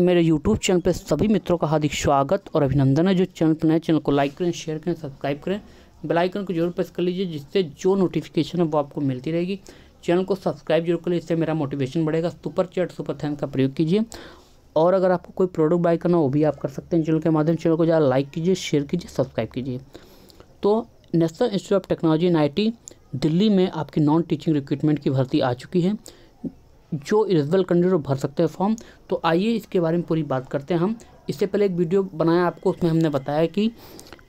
मेरे YouTube channel पर सभी मित्रों का हार्दिक स्वागत और अभिनंदन है जो चैनल पर नए चैनल को लाइक करें शेयर करें सब्सक्राइब करें बेल आइकन को जरूर प्रेस कर लीजिए जिससे जो नोटिफिकेशन है वो आपको मिलती रहेगी चैनल को सब्सक्राइब जरूर करें इससे मेरा मोटिवेशन बढ़ेगा सुपर चैट सुपर थैंक का प्रयोग कीजिए और अगर आपको कोई प्रोडक्ट बाय करना हो भी आप कर सकते हैं चैनल के माध्यम चैनल को ज़्यादा लाइक कीजिए शेयर कीजिए सब्सक्राइब कीजिए तो नेशनल इंस्टीट्यूट ऑफ टेक्नोलॉजी एन दिल्ली में आपकी नॉन टीचिंग रिक्रूटमेंट की भर्ती आ चुकी है जो इलिजिबल कैंडिडेट भर सकते हैं फॉर्म तो आइए इसके बारे में पूरी बात करते हैं हम इससे पहले एक वीडियो बनाया आपको उसमें हमने बताया कि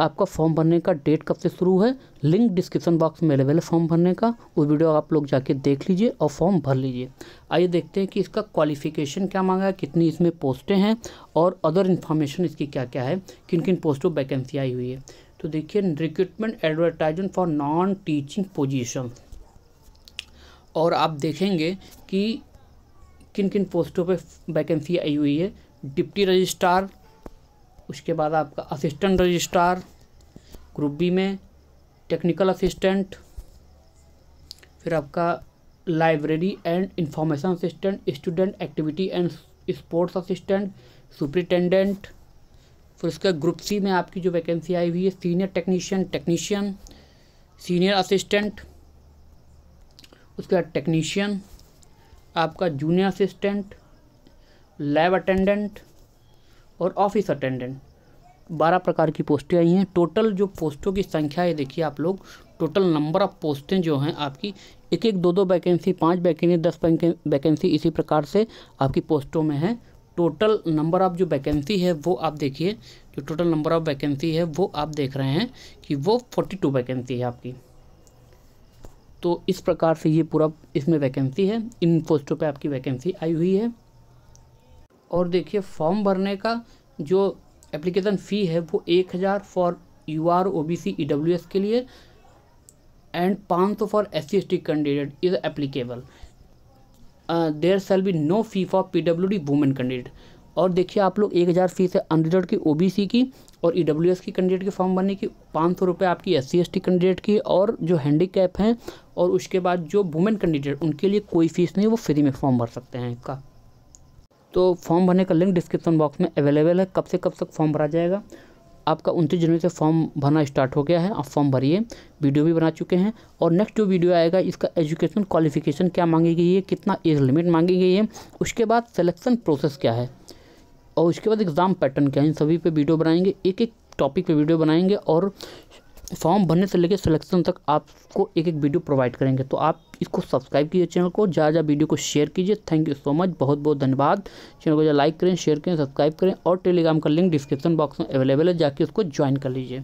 आपका फॉर्म भरने का डेट कब से शुरू है लिंक डिस्क्रिप्शन बॉक्स में अवेलेबल है फॉर्म भरने का वो वीडियो आप लोग जाके देख लीजिए और फॉर्म भर लीजिए आइए देखते हैं कि इसका क्वालिफिकेशन क्या मांगा है कितनी इसमें पोस्टें हैं और अदर इन्फॉर्मेशन इसकी क्या क्या है किन किन पोस्टों वैकेंसी आई हुई है तो देखिए recruitment advertisement for non teaching position और आप देखेंगे कि किन किन पोस्टों पे वैकेंसी आई हुई है डिप्टी रजिस्ट्रार उसके बाद आपका असिस्टेंट रजिस्ट्रार ग्रुप बी में टेक्निकल असिस्टेंट फिर आपका library and information assistant student activity and sports assistant superintendent फिर उसके ग्रुप सी में आपकी जो वैकेंसी आई हुई है senior technician technician senior assistant उसके बाद टेक्नीशियन आपका जूनियर असिस्टेंट लैब अटेंडेंट और ऑफिस अटेंडेंट बारह प्रकार की पोस्टें आई हैं टोटल जो पोस्टों की संख्या है देखिए आप लोग टोटल नंबर ऑफ पोस्टें जो हैं आपकी एक एक दो दो वैकेंसी पाँच वैकेंसी दस वैकेंसी इसी प्रकार से आपकी पोस्टों में है टोटल नंबर ऑफ़ जो वैकेंसी है वो आप देखिए जो टोटल नंबर ऑफ़ वैकेंसी है वो आप देख रहे हैं कि वो फोर्टी टू वैकेंसी है आपकी तो इस प्रकार से ये पूरा इसमें वैकेंसी है इन पोस्टों पे आपकी वैकेंसी आई हुई है और देखिए फॉर्म भरने का जो एप्लीकेशन फ़ी है वो एक हज़ार for U R O B C E W S के लिए एंड पाँच सौ for S C S T candidate is applicable there shall be no fee for P W D women candidate और देखिए आप लोग एक हज़ार फीस है अनरिजर्व की ओबीसी की और ईडब्ल्यूएस e की कैंडिडेट के फॉर्म भरने की पाँच सौ रुपये आपकी एस सी कैंडिडेट की और जो कैप हैं और उसके बाद जो वुमेन कैंडिडेट उनके लिए कोई फीस नहीं वो फ्री में फॉर्म भर सकते हैं इसका तो फॉर्म भरने का लिंक डिस्क्रिप्शन बॉक्स में अवेलेबल है कब से कब तक फॉर्म भरा जाएगा आपका उनतीस जनवरी से फॉर्म भरना स्टार्ट हो गया है आप फॉर्म भरिए वीडियो भी बना चुके हैं और नेक्स्ट जो वीडियो आएगा इसका एजुकेशन क्वालिफिकेशन क्या मांगी गई है कितना एज लिमिट मांगी गई है उसके बाद सिलेक्शन प्रोसेस क्या है और उसके बाद एग्ज़ाम पैटर्न क्या है इन सभी पे वीडियो बनाएंगे एक एक टॉपिक पे वीडियो बनाएंगे और फॉर्म भरने से लेकर सिलेक्शन तक आपको एक एक वीडियो प्रोवाइड करेंगे तो आप इसको सब्सक्राइब कीजिए चैनल को ज़्यादा ज़्यादा वीडियो को शेयर कीजिए थैंक यू सो मच बहुत बहुत धन्यवाद चैनल को ज़्यादा लाइक करें शेयर करें सब्सक्राइब करें और टेलीग्राम का लिंक डिस्क्रिप्शन बॉक्स में अवेलेबल है जाके उसको ज्वाइन कर लीजिए